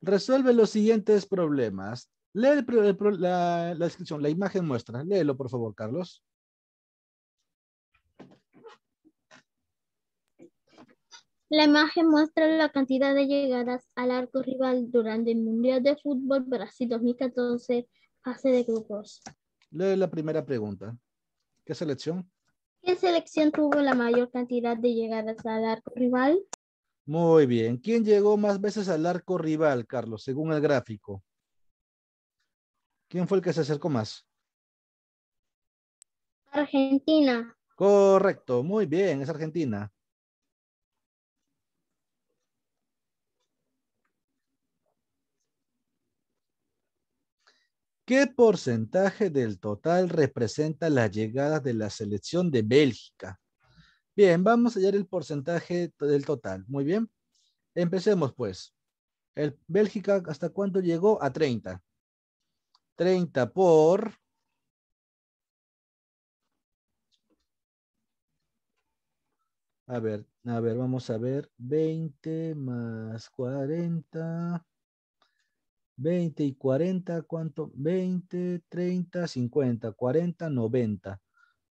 Resuelve los siguientes problemas. Lee la, la descripción, la imagen muestra. Léelo, por favor, Carlos. La imagen muestra la cantidad de llegadas al arco rival durante el Mundial de Fútbol Brasil 2014, fase de grupos. Lee la primera pregunta. ¿Qué selección? ¿Qué selección tuvo la mayor cantidad de llegadas al arco rival? Muy bien. ¿Quién llegó más veces al arco rival, Carlos, según el gráfico? ¿Quién fue el que se acercó más? Argentina. Correcto, muy bien, es Argentina. ¿Qué porcentaje del total representa las llegadas de la selección de Bélgica? Bien, vamos a hallar el porcentaje del total. Muy bien. Empecemos pues. El, Bélgica, ¿hasta cuánto llegó? A 30. 30 por... A ver, a ver, vamos a ver. 20 más 40. 20 y 40, ¿cuánto? 20, 30, 50, 40, 90.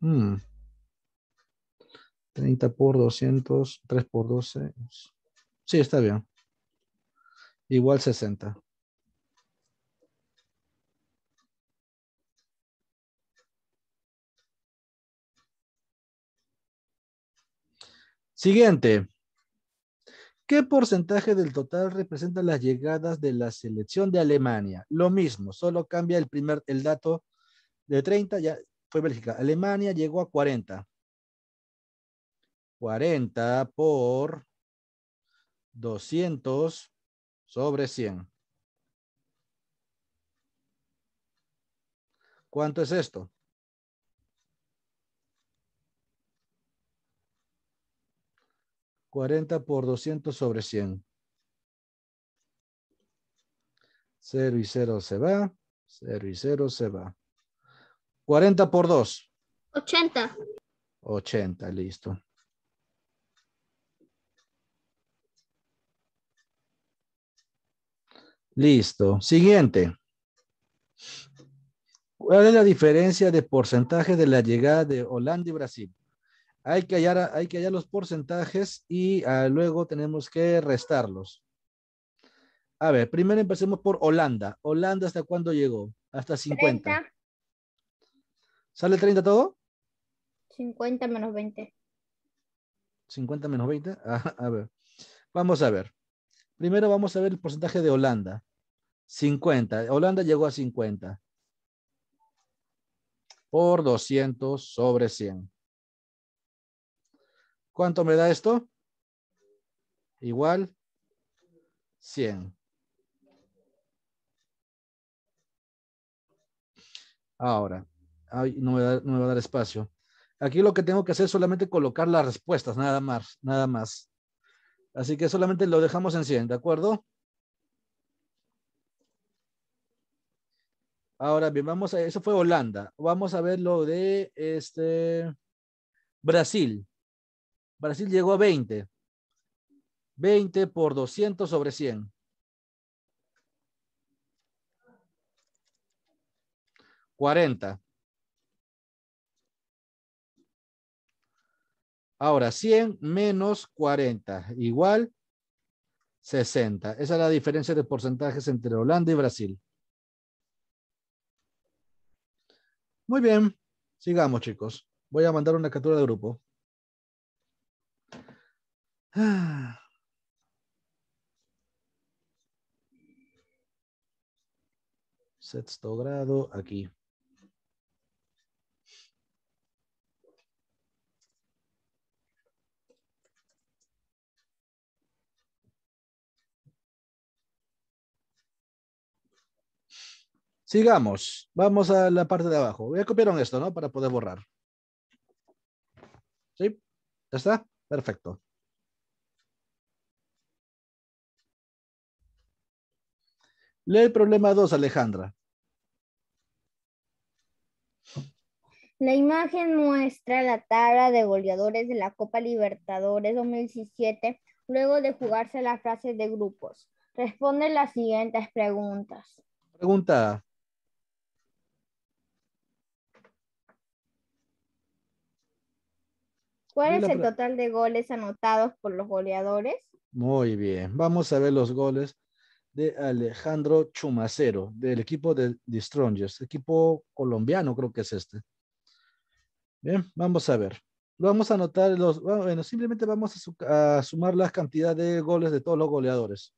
30 mm. por 200, 3 por 12. Sí, está bien. Igual 60. Siguiente. ¿Qué porcentaje del total representa las llegadas de la selección de Alemania? Lo mismo, solo cambia el primer el dato de 30, ya Bélgica. Alemania llegó a 40. 40 por 200 sobre 100. ¿Cuánto es esto? 40 por 200 sobre 100. 0 y 0 se va. 0 y 0 se va. 40 por 2. 80. 80, listo. Listo. Siguiente. ¿Cuál es la diferencia de porcentaje de la llegada de Holanda y Brasil? Hay que hallar, hay que hallar los porcentajes y ah, luego tenemos que restarlos. A ver, primero empecemos por Holanda. ¿Holanda hasta cuándo llegó? Hasta 50. ¿Sale 30 todo? 50 menos 20. 50 menos 20. a ver. Vamos a ver. Primero vamos a ver el porcentaje de Holanda. 50. Holanda llegó a 50. Por 200 sobre 100. ¿Cuánto me da esto? Igual 100. Ahora, no, me va a dar espacio. Aquí lo que tengo que hacer es solamente colocar las respuestas, nada más, nada más. Así que solamente lo dejamos en 100, ¿de acuerdo? Ahora bien, vamos a, eso fue Holanda. Vamos a ver lo de este, Brasil. Brasil llegó a 20. 20 por 200 sobre 100. Cuarenta. Ahora, 100 menos 40 igual 60. Esa es la diferencia de porcentajes entre Holanda y Brasil. Muy bien, sigamos chicos. Voy a mandar una captura de grupo. Sexto grado aquí. Digamos, Vamos a la parte de abajo. Ya copiaron esto, ¿no? Para poder borrar. ¿Sí? ¿Ya está? Perfecto. Lee el problema 2, Alejandra. La imagen muestra la tabla de goleadores de la Copa Libertadores 2017 luego de jugarse las frases de grupos. Responde las siguientes preguntas. Pregunta, ¿Cuál es el total de goles anotados por los goleadores? Muy bien, vamos a ver los goles de Alejandro Chumacero, del equipo de, The Strongers, equipo colombiano creo que es este. Bien, vamos a ver. lo Vamos a anotar los, bueno, simplemente vamos a, sumar la cantidad de goles de todos los goleadores,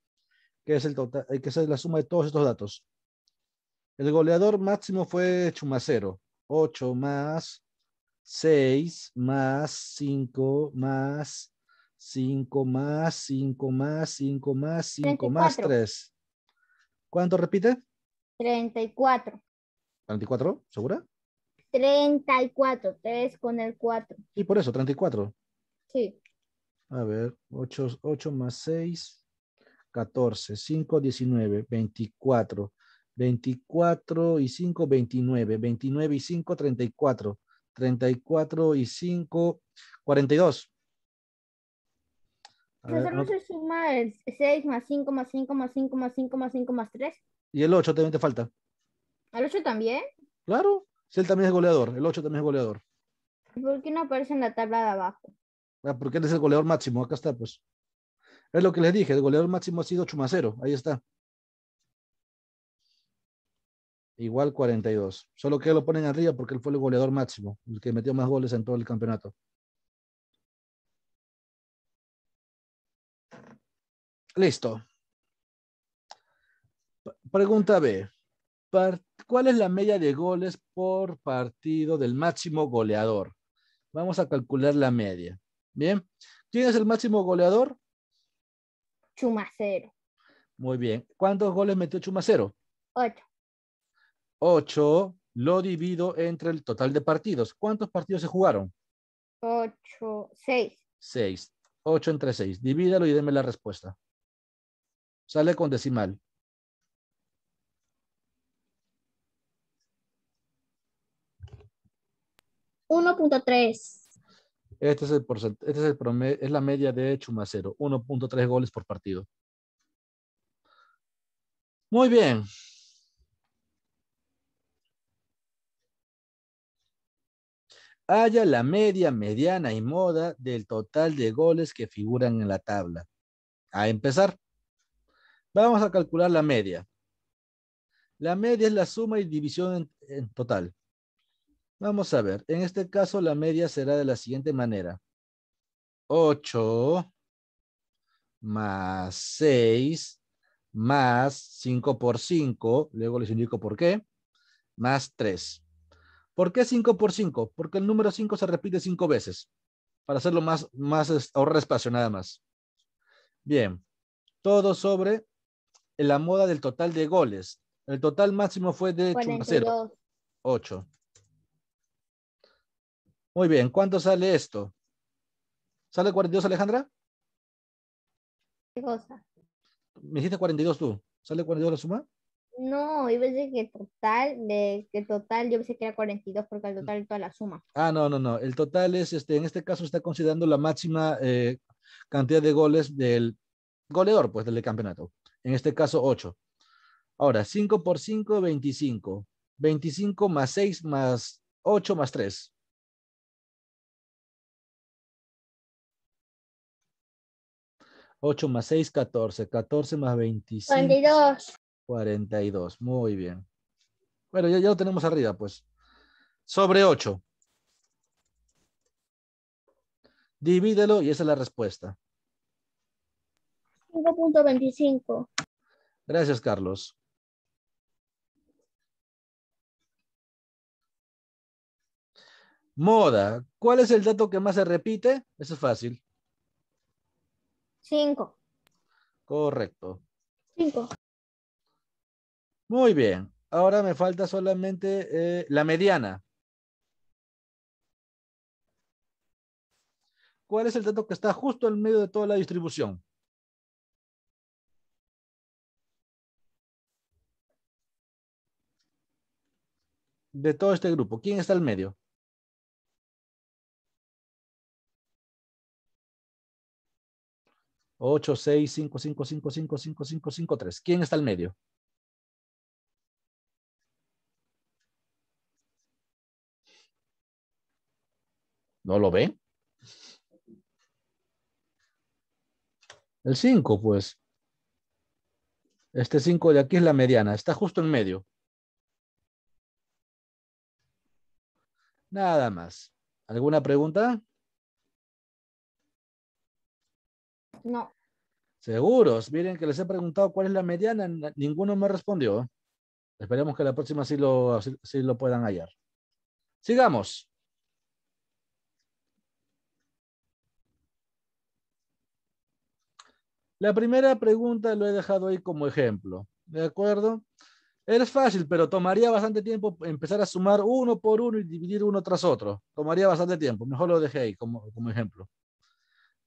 que es, el total, eh, que es la suma de todos estos datos. El goleador máximo fue Chumacero, ocho más 6 más 5 más 5 más 5 más 5 más 5 más 3. ¿Cuánto repite? 34. ¿34? ¿Segura? 34, 3 con el 4. Y por eso, 34. Sí. A ver, 8, 8 más 6, 14, 5, 19, 24, 24 y 5, 29, 29 y 5, 34. 34 y 5, 42. A ver, no se suma el 6 más 5 más 5 más 5 más 5 más 5 más 3. Y el 8 también te falta. ¿El 8 también? Claro, si él también es goleador, el 8 también es goleador. ¿Por qué no aparece en la tabla de abajo? Ah, porque él es el goleador máximo, acá está pues. Es lo que les dije, el goleador máximo ha sido 8 más 0. ahí está igual 42. Solo que lo ponen arriba porque él fue el goleador máximo, el que metió más goles en todo el campeonato. Listo. Pregunta B. ¿Cuál es la media de goles por partido del máximo goleador? Vamos a calcular la media. Bien. ¿Quién es el máximo goleador? Chumacero. Muy bien. ¿Cuántos goles metió Chumacero? Ocho. 8 lo divido entre el total de partidos. ¿Cuántos partidos se jugaron? 8, 6. 6. 8 entre 6. Divídalo y deme la respuesta. Sale con decimal. 1.3. Este es el porcentaje, este es el promedio, es la media de Chumacero, 1.3 goles por partido. Muy bien, haya la media, mediana y moda del total de goles que figuran en la tabla. A empezar, vamos a calcular la media. La media es la suma y división en, total. Vamos a ver, en este caso la media será de la siguiente manera. 8 más 6 más 5 por 5, luego les indico por qué, más 3. ¿Por qué 5 por 5? Porque el número 5 se repite 5 veces. Para hacerlo más, más este, ahorrar espacio nada más. Bien. Todo sobre la moda del total de goles. El total máximo fue de 8. Muy bien. ¿Cuánto sale esto? ¿Sale 42, Alejandra? ¿Qué cosa? Me dijiste 42 tú. ¿Sale 42 la suma? No, a decir que el total, de, que el total, yo pensé que era 42 porque el total toda la suma. Ah, no, no, no. El total es, este, en este caso está considerando la máxima eh, cantidad de goles del goleador, pues, del campeonato. En este caso, 8. Ahora, 5 por 5, 25. 25 más 6 más 8 más 3. 8 más 6, 14. 14 más 25. Cuarenta 42, muy bien. Bueno, ya, ya lo tenemos arriba, pues. Sobre 8. Divídelo y esa es la respuesta. 5.25. Gracias, Carlos. Moda. ¿Cuál es el dato que más se repite? Eso es fácil. 5. Correcto. 5. Muy bien. Ahora me falta solamente eh, la mediana. ¿Cuál es el dato que está justo en medio de toda la distribución? De todo este grupo. ¿Quién está al medio? Ocho, seis, cinco, cinco, cinco, cinco, cinco, cinco, cinco, tres. ¿Quién está al medio? ¿No lo ve? El 5, pues. Este 5 de aquí es la mediana. Está justo en medio. Nada más. ¿Alguna pregunta? No. Seguros. Miren que les he preguntado cuál es la mediana. Ninguno me respondió. Esperemos que la próxima sí lo, sí lo puedan hallar. Sigamos. La primera pregunta lo he dejado ahí como ejemplo, ¿de acuerdo? Es fácil, pero tomaría bastante tiempo empezar a sumar uno por uno y dividir uno tras otro. Tomaría bastante tiempo. Mejor lo dejé ahí como, como ejemplo.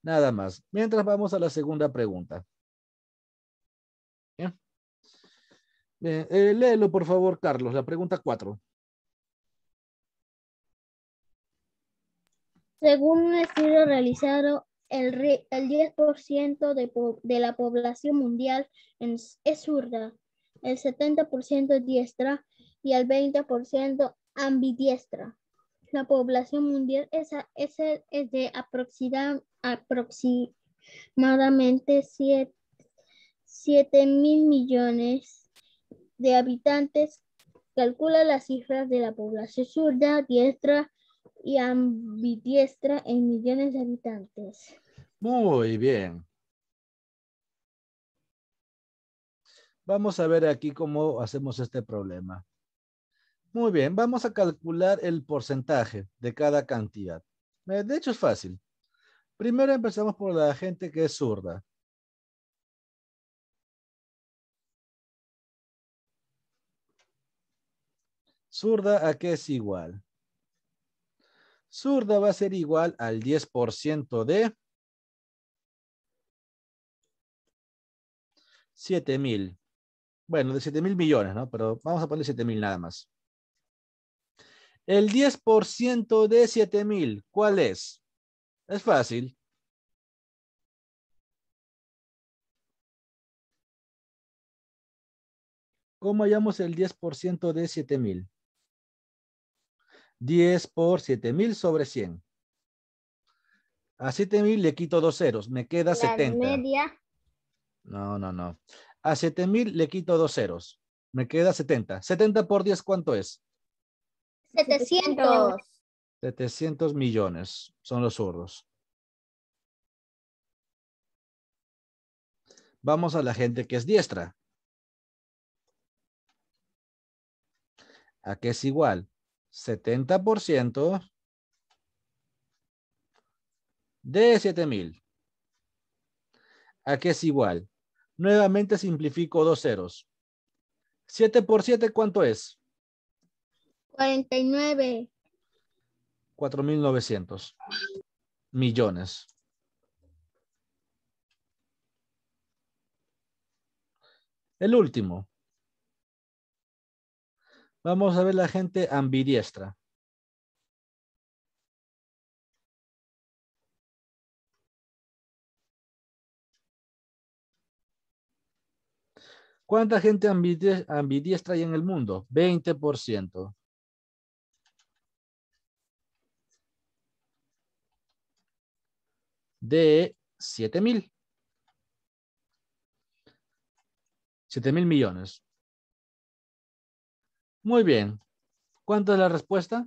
Nada más. Mientras vamos a la segunda pregunta. Bien. Eh, léelo, por favor, Carlos, la pregunta cuatro. Según un estudio realizado el, 10% de, de, la población mundial es zurda, el 70% diestra y el 20% ambidiestra. La población mundial es, es, de aproximadamente 7, mil millones de habitantes. Calcula las cifras de la población zurda, diestra y ambidiestra en millones de habitantes. Muy bien. Vamos a ver aquí cómo hacemos este problema. Muy bien, vamos a calcular el porcentaje de cada cantidad. Eh, de hecho, es fácil. Primero empezamos por la gente que es zurda. Zurda a qué es igual. Zurda va a ser igual al 10% de 7 mil. Bueno, de 7 mil millones, ¿no? Pero vamos a poner 7 mil nada más. El 10% de 7 mil, ¿cuál es? Es fácil. ¿Cómo hallamos el 10% de 7 mil? 10 por 7 mil sobre 100. A 7 mil le quito dos ceros, me queda La 70. Media. No, no, no. A 7000 le quito dos ceros. Me queda 70. 70 por 10, ¿cuánto es? 700. 700 millones son los zurdos. Vamos a la gente que es diestra. ¿A qué es igual? 70% de 7000. ¿A qué es igual? Nuevamente simplifico dos ceros. Siete por siete, ¿cuánto es? 49. novecientos. millones. El último. Vamos a ver la gente ambidiestra. ¿Cuánta gente ambidiestra hay en el mundo? 20%. De 7 mil. 7 mil millones. Muy bien. ¿Cuánto es la respuesta?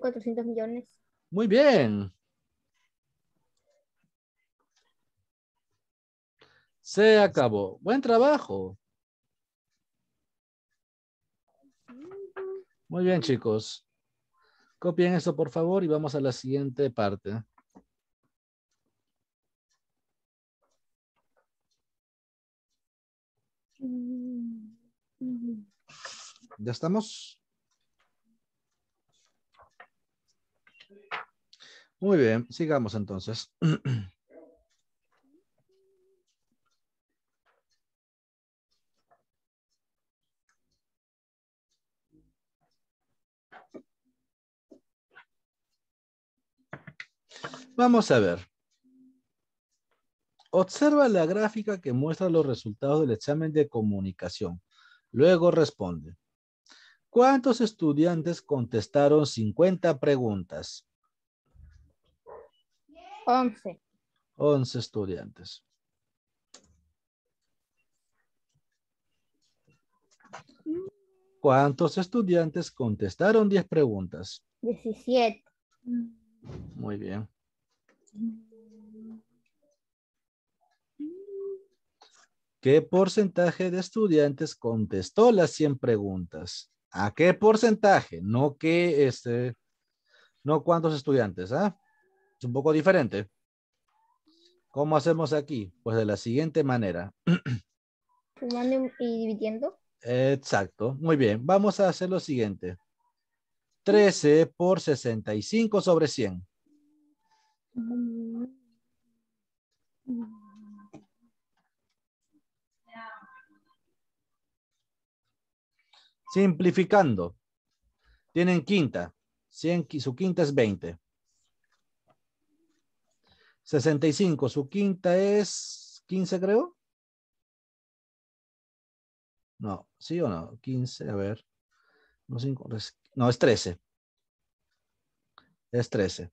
cuatrocientos millones. Muy bien. Se acabó. Buen trabajo. Muy bien, chicos. Copien eso, por favor, y vamos a la siguiente parte. ¿Ya estamos? Muy bien, sigamos entonces. Vamos a ver. Observa la gráfica que muestra los resultados del examen de comunicación. Luego responde. ¿Cuántos estudiantes contestaron 50 preguntas? 11. 11 estudiantes. ¿Cuántos estudiantes contestaron 10 preguntas? 17. Muy bien. ¿Qué porcentaje de estudiantes contestó las 100 preguntas? ¿A qué porcentaje? No ¿qué? este, no cuántos estudiantes, ¿ah? Es un poco diferente. ¿Cómo hacemos aquí? Pues de la siguiente manera. Sumando y dividiendo. Exacto, muy bien. Vamos a hacer lo siguiente. 13 por 65 sobre 100. Simplificando. Tienen quinta. 100, su quinta es 20. 65. Su quinta es 15, creo. No, sí o no. 15, a ver. No, es 13. Es 13.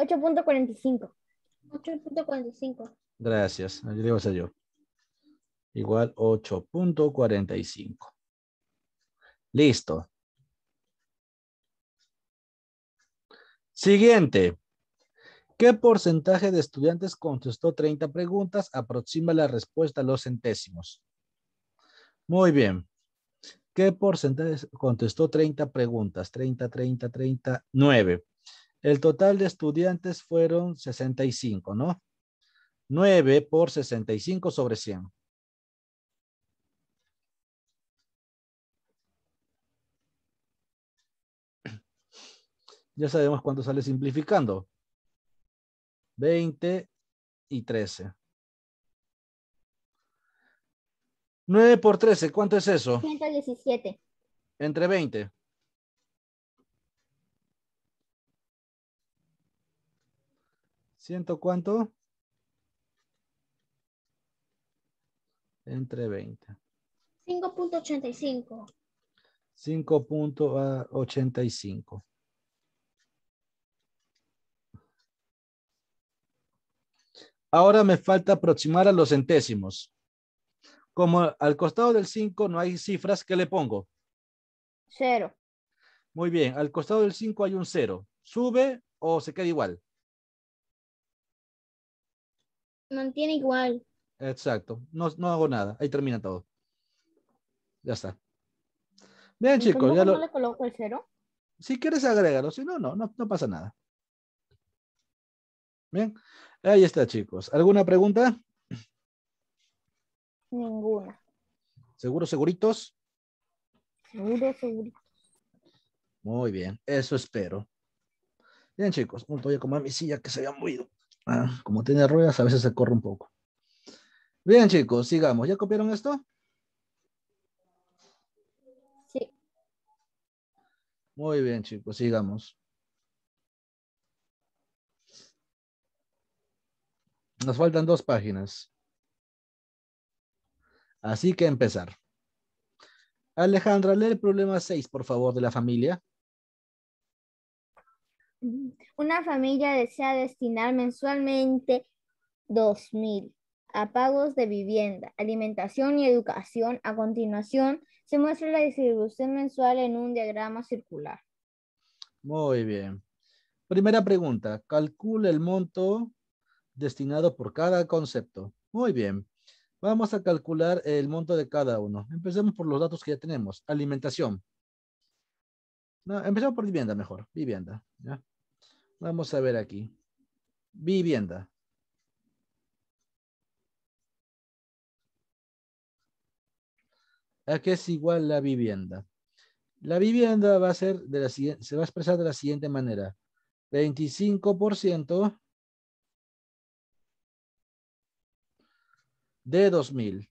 8.45. 8.45. Gracias. Yo yo. Igual 8.45. Listo. Siguiente. ¿Qué porcentaje de estudiantes contestó 30 preguntas? Aproxima la respuesta a los centésimos. Muy bien. ¿Qué porcentaje contestó 30 preguntas? 30, 30, 30, 9. El total de estudiantes fueron 65, ¿no? 9 por 65 sobre 100. Ya sabemos cuánto sale simplificando. 20 y 13. 9 por 13, ¿cuánto es eso? 117. Entre 20. ¿Ciento cuánto? Entre 20. 5.85. 5.85. Ahora me falta aproximar a los centésimos. Como al costado del 5 no hay cifras, ¿qué le pongo? Cero. Muy bien, al costado del 5 hay un cero. ¿Sube o se queda igual? mantiene igual. Exacto. No, hago nada. Ahí termina todo. Ya está. Bien, chicos. le coloco el cero? Si quieres, agrégalo. Si no, no, no, pasa nada. Bien. Ahí está, chicos. ¿Alguna pregunta? Ninguna. ¿Seguros, seguritos? Seguros, seguritos. Muy bien. Eso espero. Bien, chicos. Voy a comer mi silla que se había movido. Ah, como tiene ruedas, a veces se corre un poco. Bien, chicos, sigamos. ¿Ya copiaron esto? Sí. Muy bien, chicos, sigamos. Nos faltan dos páginas. Así que empezar. Alejandra, lee el problema 6, por favor, de la familia. Una familia desea destinar mensualmente 2.000 a pagos de vivienda, alimentación y educación. A continuación, se muestra la distribución mensual en un diagrama circular. Muy bien. Primera pregunta, Calcule el monto destinado por cada concepto. Muy bien. Vamos a calcular el monto de cada uno. Empecemos por los datos que ya tenemos. Alimentación. No, empezamos por vivienda mejor. Vivienda. Vamos a ver aquí. Vivienda. ¿A qué es igual la vivienda? La vivienda va a ser de la, se va a expresar de la siguiente manera. 25% de 2000.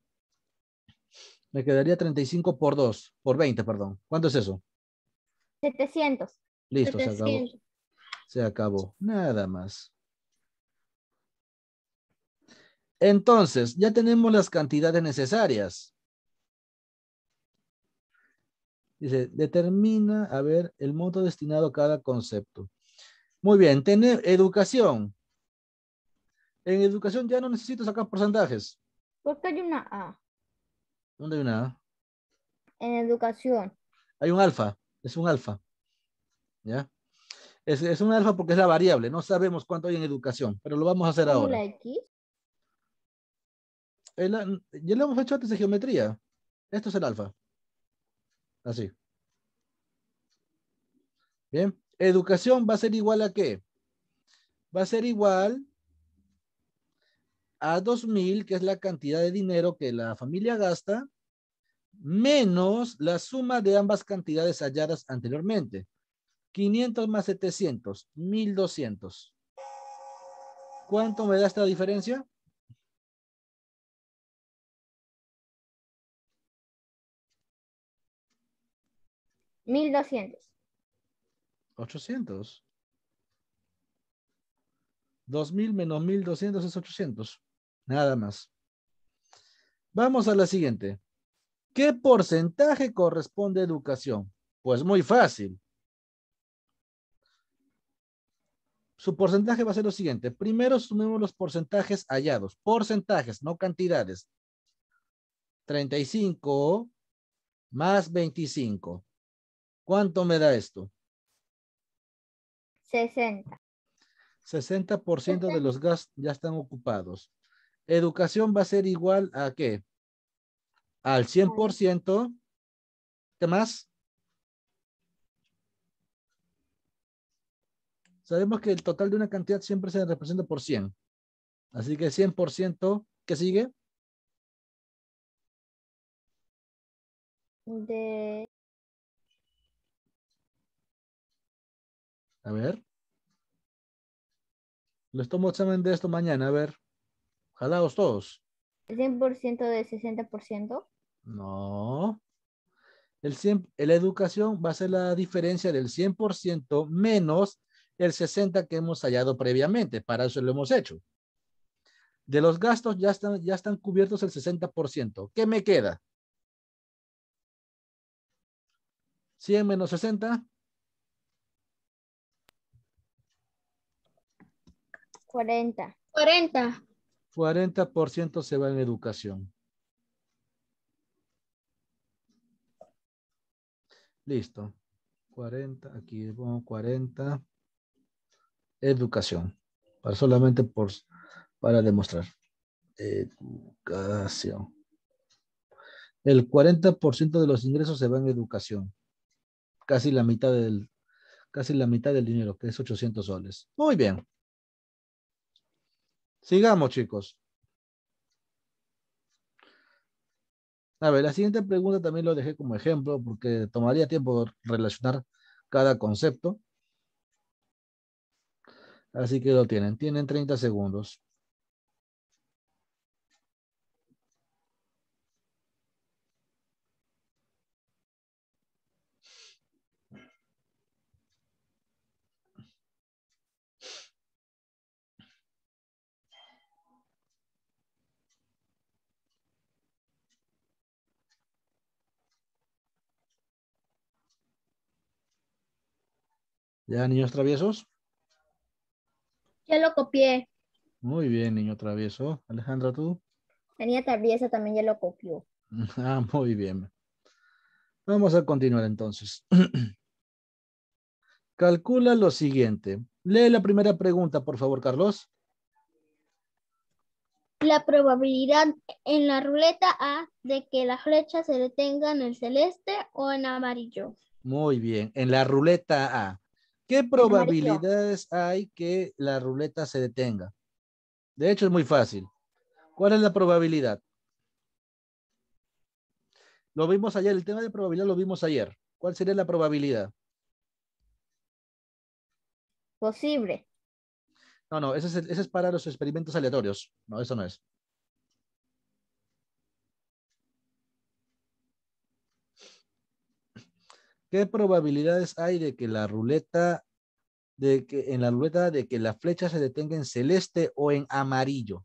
Me quedaría 35 por 2, por 20, perdón. ¿Cuánto es eso? 700. Listo, se acabó. Se acabó. Nada más. Entonces, ya tenemos las cantidades necesarias. Dice, determina, a ver, el monto destinado a cada concepto. Muy bien, tener educación. En educación ya no necesito sacar porcentajes. Porque hay una A. ¿Dónde hay una En educación. Hay un alfa, es un alfa. ¿Ya? Es, un alfa porque es la variable, no sabemos cuánto hay en educación, pero lo vamos a hacer ahora. ¿La X? ya lo hemos hecho antes de geometría. Esto es el alfa. Así. Bien. Educación va a ser igual a qué? Va a ser igual a 2.000, que es la cantidad de dinero que la familia gasta, menos la suma de ambas cantidades halladas anteriormente. 500 más 700, 1.200. ¿Cuánto me da esta diferencia? 1200. 800. 2000 Dos menos 1200 es 800. Nada más. Vamos a la siguiente. ¿Qué porcentaje corresponde a educación? Pues muy fácil. Su porcentaje va a ser lo siguiente. Primero sumemos los porcentajes hallados. Porcentajes, no cantidades. 35 más 25. ¿Cuánto me da esto? 60. 60% de los gastos ya están ocupados. Educación va a ser igual a qué? Al 100%. ¿Qué más? Sabemos que el total de una cantidad siempre se representa por 100. Así que 100%, ¿qué sigue? De... A ver. Les tomo examen de esto mañana, a ver. Jalados todos. ¿El 100% del 60%? No. El la educación va a ser la diferencia del 100% menos el 60% que hemos hallado previamente. Para eso lo hemos hecho. De los gastos ya ya están cubiertos el 60%. ¿Qué me queda? 100 menos 60. 40. 40. 40% se va en educación. Listo. 40, aquí pongo 40. Educación. Para solamente por, para demostrar. Educación. El 40% de los ingresos se va en educación. Casi la mitad del, casi la mitad del dinero, que es 800 soles. Muy bien. Sigamos, chicos. A ver, la siguiente pregunta también lo dejé como ejemplo porque tomaría tiempo relacionar cada concepto. Así que lo tienen. Tienen 30 segundos. ¿Ya, niños traviesos? Ya lo copié. Muy bien, niño travieso. Alejandra, ¿tú? Tenía traviesa también ya lo copió. Ah, muy bien. Vamos a continuar entonces. Calcula lo siguiente. Lee la primera pregunta, por favor, Carlos. La probabilidad en la ruleta A de que la flecha se detenga en el celeste o en amarillo. Muy bien, en la ruleta A. ¿Qué probabilidades hay que la ruleta se detenga? De hecho, es muy fácil. ¿Cuál es la probabilidad? Lo vimos ayer, el tema de probabilidad lo vimos ayer. ¿Cuál sería la probabilidad? Posible. No, no, ese es, es para los experimentos aleatorios. No, eso no es. ¿Qué probabilidades hay de que la ruleta, de que en la ruleta de que la flecha se detenga en celeste o en amarillo?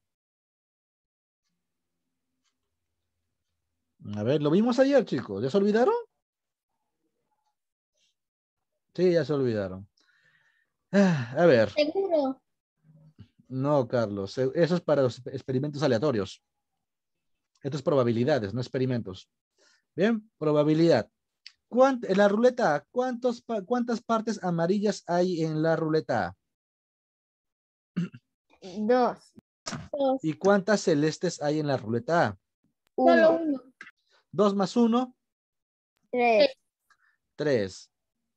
A ver, lo vimos ayer, chicos. ¿Ya se olvidaron? Sí, ya se olvidaron. Ah, a ver. Seguro. No, Carlos. Eh, eso es para los experimentos aleatorios. Esto es probabilidades, no experimentos. Bien, probabilidad la ruleta ¿cuántos, ¿cuántas partes amarillas hay en la ruleta Dos. ¿Y cuántas celestes hay en la ruleta Uno. Dos más uno. Tres. Tres.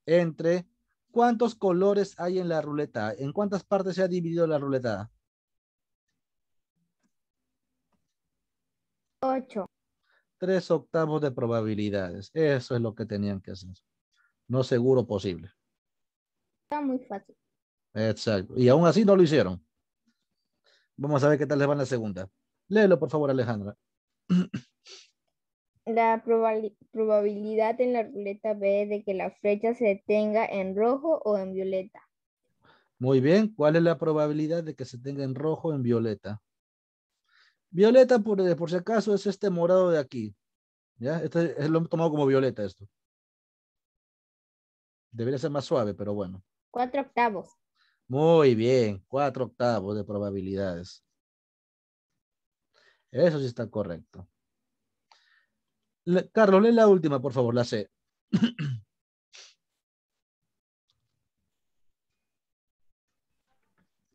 Entre, ¿cuántos colores hay en la ruleta ¿En cuántas partes se ha dividido la ruleta Ocho tres octavos de probabilidades. Eso es lo que tenían que hacer. No seguro posible. Está muy fácil. Exacto. Y aún así no lo hicieron. Vamos a ver qué tal les va en la segunda. Léelo, por favor, Alejandra. La probabilidad en la ruleta B de que la flecha se tenga en rojo o en violeta. Muy bien. ¿Cuál es la probabilidad de que se tenga en rojo o en violeta? Violeta, por, eh, por si acaso, es este morado de aquí. ¿Ya? Este es lo hemos tomado como violeta esto. Debería ser más suave, pero bueno. Cuatro octavos. Muy bien, cuatro octavos de probabilidades. Eso sí está correcto. Carlos, lee la última, por favor, la C.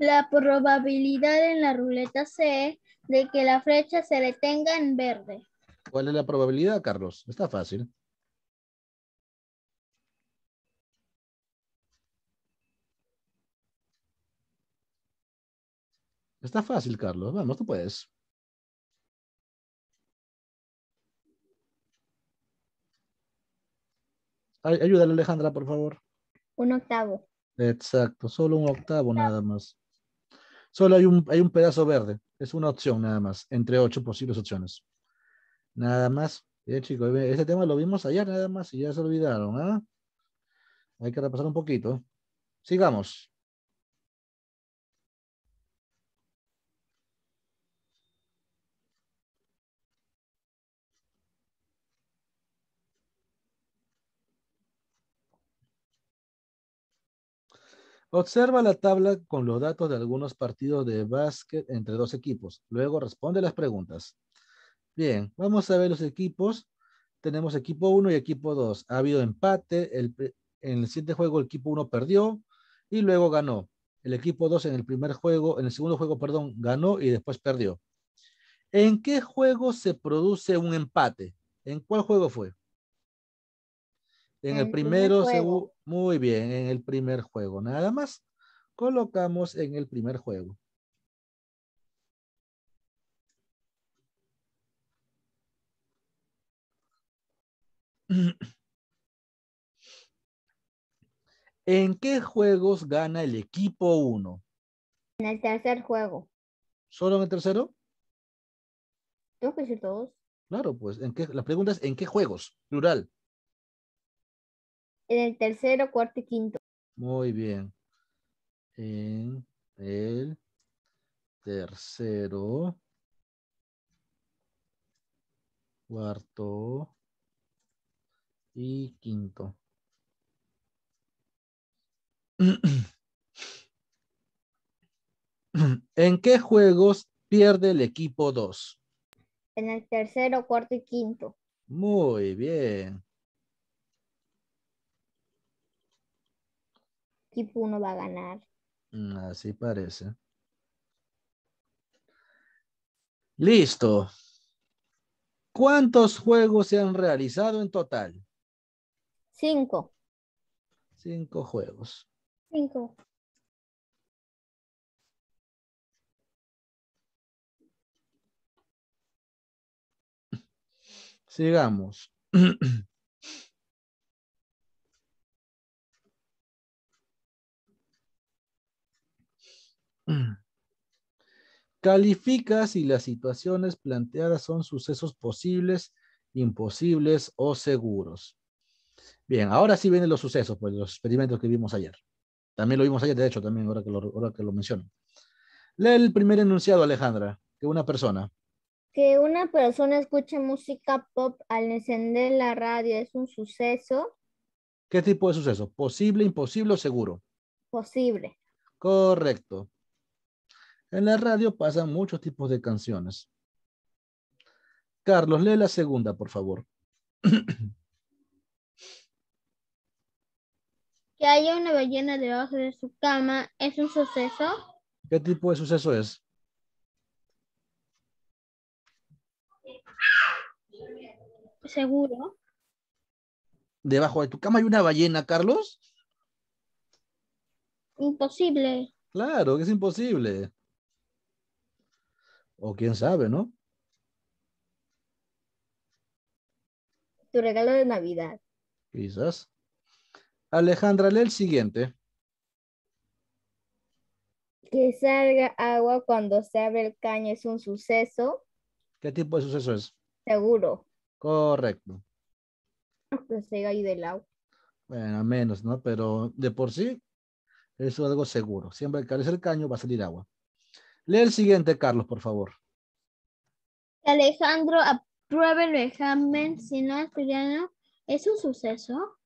la probabilidad en la ruleta C de que la flecha se detenga en verde. ¿Cuál es la probabilidad, Carlos? Está fácil. Está fácil, Carlos. Vamos, tú puedes. ayúdale, Alejandra, por favor. Un octavo. Exacto, solo un octavo nada más. Solo hay un, pedazo verde. Es una opción nada más, entre ocho posibles opciones. Nada más. Bien, eh, chicos, eh, este tema lo vimos ayer nada más y ya se olvidaron. ¿ah? Hay que repasar un poquito. Sigamos. Observa la tabla con los datos de algunos partidos de básquet entre dos equipos. Luego responde las preguntas. Bien, vamos a ver los equipos. Tenemos equipo 1 y equipo 2. Ha habido empate. en el siguiente juego el equipo 1 perdió y luego ganó. El equipo 2 en el primer juego, en el segundo juego, perdón, ganó y después perdió. ¿En qué juego se produce un empate? ¿En cuál juego fue? En, el primero, según, muy bien, en el primer juego. Nada más colocamos en el primer juego. ¿En qué juegos gana el equipo 1? En el tercer juego. ¿Solo en el tercero? Creo que decir todos. Claro, pues, ¿en qué, la pregunta es ¿en qué juegos? Plural en el tercero, cuarto y quinto. Muy bien. En el tercero, cuarto y quinto. ¿En qué juegos pierde el equipo 2? En el tercero, cuarto y quinto. Muy bien. equipo uno va a ganar. Mm, así parece. Listo. ¿Cuántos juegos se han realizado en total? Cinco. Cinco juegos. Cinco. Sigamos. Mm. Califica si las situaciones planteadas son sucesos posibles, imposibles o seguros. Bien, ahora sí vienen los sucesos, pues los experimentos que vimos ayer. También lo vimos ayer, de hecho, también ahora que lo, ahora que lo menciono. Lee el primer enunciado, Alejandra, que una persona. Que una persona escuche música pop al encender la radio es un suceso. ¿Qué tipo de suceso? ¿Posible, imposible o seguro? Posible. Correcto. En la radio pasan muchos tipos de canciones. Carlos, lee la segunda, por favor. Que haya una ballena debajo de su cama es un suceso. ¿Qué tipo de suceso es? Seguro. ¿Debajo de tu cama hay una ballena, Carlos? Imposible. Claro, que es imposible o quién sabe, ¿no? Tu regalo de Navidad. Quizás. Alejandra, lee el siguiente. Que salga agua cuando se abre el caño es un suceso. ¿Qué tipo de suceso es? Seguro. Correcto. Que se ahí del agua. Bueno, menos, ¿no? Pero de por sí, es algo seguro. Siempre que el caño va a salir agua. Lee el siguiente, Carlos, por favor. Alejandro apruebe el examen si no estudiano. ¿Es un suceso?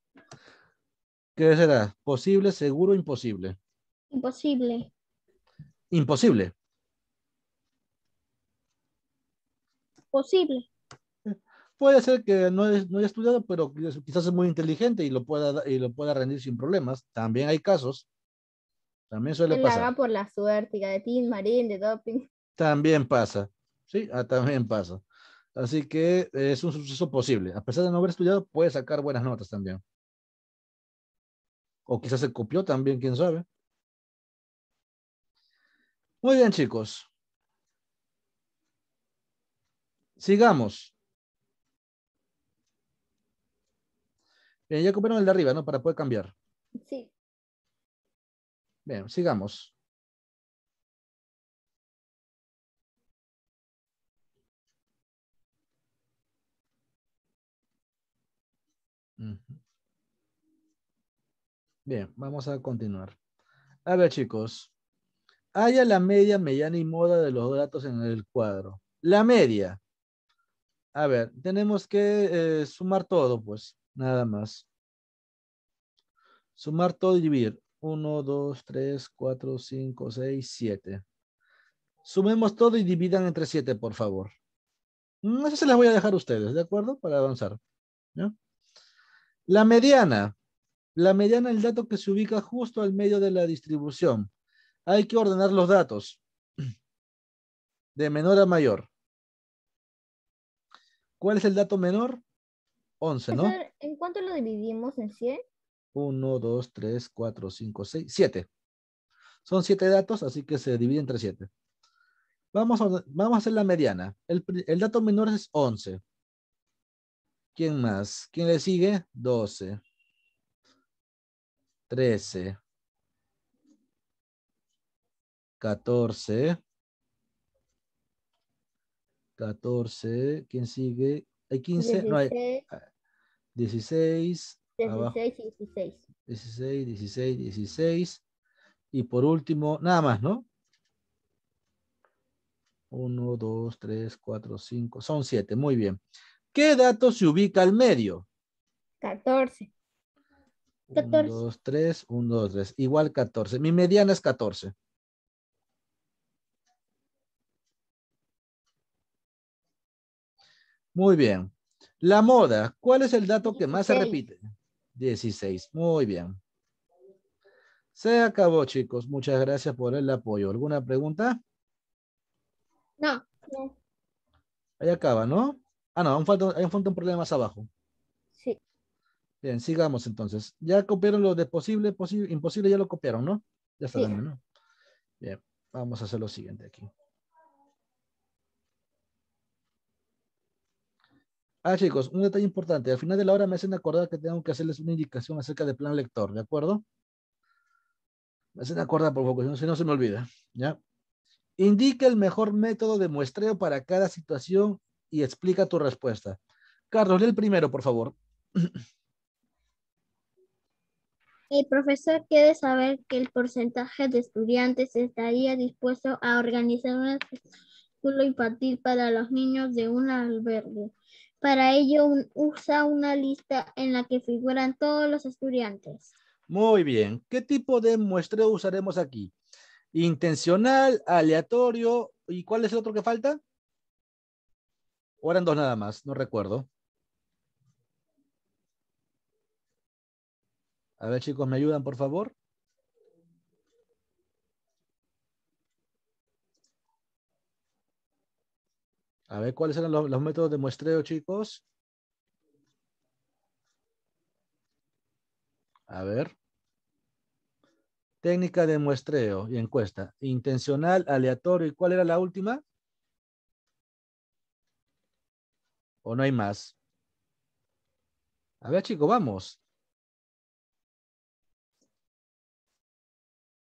¿Qué será? ¿Posible, seguro, imposible? Imposible. Imposible. Posible. Puede ser que no, no haya estudiado, pero quizás es muy inteligente y lo, pueda, y lo pueda rendir sin problemas. También hay casos. También suele pasar. por la suerte, de Marín, de doping. También pasa. Sí, ah, también pasa. Así que eh, es un suceso posible. A pesar de no haber estudiado, puede sacar buenas notas también. O quizás se copió también, quién sabe. Muy bien, chicos. Sigamos. ya compraron el de arriba, ¿no? Para poder cambiar. Sí. Bien, sigamos. Bien, vamos a continuar. A ver, chicos. Haya la media, mediana y moda de los datos en el cuadro. La media. A ver, tenemos que eh, sumar todo, pues, nada más. Sumar todo y dividir. 1, 2, 3, 4, 5, 6, 7. Sumemos todo y dividan entre 7, por favor. Mm, Eso se las voy a dejar a ustedes, ¿de acuerdo? Para avanzar. ¿no? La mediana. La mediana es el dato que se ubica justo al medio de la distribución. Hay que ordenar los datos de menor a mayor. ¿Cuál es el dato menor? 11, ¿no? ¿En cuánto lo dividimos? ¿En 100? 1, 2, 3, 4, 5, 6, 7. Son 7 datos, así que se divide entre 7. Vamos a, vamos a hacer la mediana. El, el dato menor es 11. ¿Quién más? ¿Quién le sigue? 12. 13. 14. 14. ¿Quién sigue? Hay 15. No hay. 16. 16 y 16. 16, 16, 16. Y por último, nada más, ¿no? 1, 2, 3, 4, 5. Son 7. Muy bien. ¿Qué dato se ubica al medio? 14. 14. 1, 2, 3, 1, 2, 3. Igual 14. Mi mediana es 14. Muy bien. La moda. ¿Cuál es el dato que más se repite? 16. Muy bien. Se acabó, chicos. Muchas gracias por el apoyo. ¿Alguna pregunta? No. no. Ahí acaba, ¿no? Ah, no, hay un problema más abajo. Sí. Bien, sigamos entonces. Ya copiaron lo de posible, posible imposible, ya lo copiaron, ¿no? Ya está ¿no? Bien, vamos a hacer lo siguiente aquí. Ah, chicos, un detalle importante. Al final de la hora me hacen acordar que tengo que hacerles una indicación acerca del plan lector, ¿de acuerdo? Me hacen acordar, por favor, si no se me olvida, ¿ya? Indica el mejor método de muestreo para cada situación y explica tu respuesta. Carlos, el primero, por favor. El profesor quiere saber que el porcentaje de estudiantes estaría dispuesto a organizar un infantil para los niños de un albergue. Para ello usa una lista en la que figuran todos los estudiantes. Muy bien. ¿Qué tipo de muestreo usaremos aquí? Intencional, aleatorio. ¿Y cuál es el otro que falta? O eran dos nada más, no recuerdo. A ver, chicos, ¿me ayudan, por favor? A ver, ¿cuáles eran los, métodos de muestreo, chicos? A ver. Técnica de muestreo y encuesta. Intencional, aleatorio. ¿Y cuál era la última? ¿O no hay más? A ver, chicos, vamos.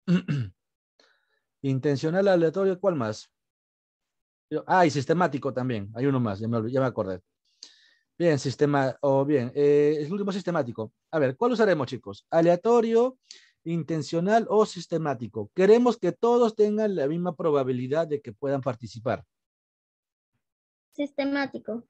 Intencional, aleatorio, ¿cuál más? ah, y sistemático también. Hay uno más, ya me, acordé. Bien, sistema, o bien, eh, el último sistemático. A ver, ¿cuál usaremos, chicos? Aleatorio, intencional o sistemático. Queremos que todos tengan la misma probabilidad de que puedan participar. Sistemático.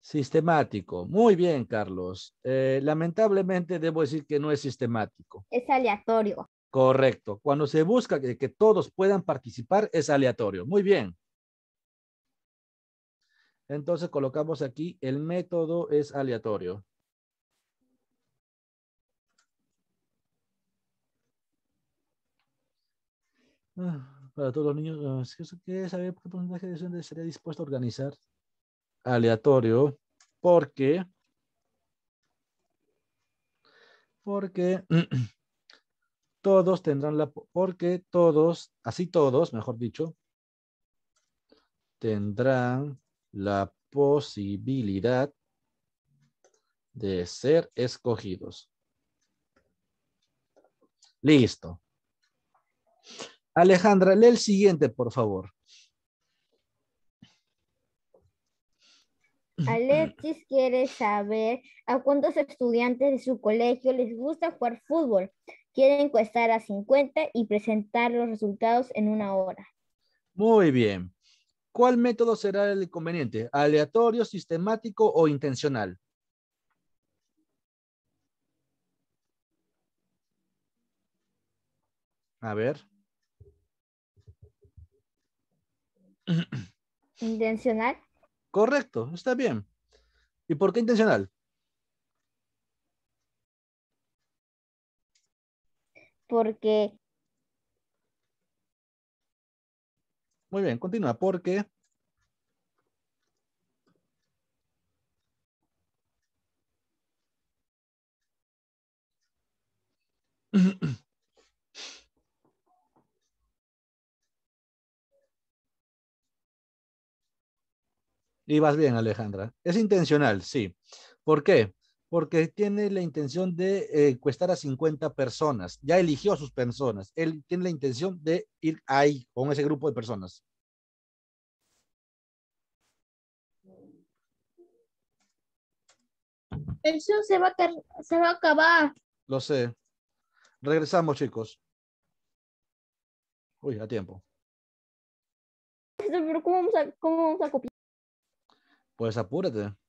Sistemático. Muy bien, Carlos. Eh, lamentablemente debo decir que no es sistemático. Es aleatorio. Correcto. Cuando se busca que todos puedan participar, es aleatorio. Muy bien. Entonces colocamos aquí, el método es aleatorio. Ah, para todos los niños, ah, ¿qué saber qué porcentaje de sería dispuesto a organizar? Aleatorio, porque porque todos tendrán la, porque todos, así todos, mejor dicho, tendrán la posibilidad de ser escogidos. Listo. Alejandra, lee el siguiente, por favor. Alexis quiere saber a cuántos estudiantes de su colegio les gusta jugar fútbol. Quiere encuestar a 50 y presentar los resultados en una hora. Muy bien. ¿Cuál método será el conveniente? ¿Aleatorio, sistemático o intencional? A ver. Intencional. Correcto, está bien. ¿Y por qué intencional? Porque Muy bien, continúa, porque Y vas bien, Alejandra. Es intencional, sí. ¿Por qué? porque tiene la intención de encuestar eh, a 50 personas, ya eligió a sus personas, él tiene la intención de ir ahí con ese grupo de personas. Eso se va a, se va a acabar. Lo sé. Regresamos, chicos. Uy, a tiempo. Pero cómo vamos a copiar? Pues apúrate.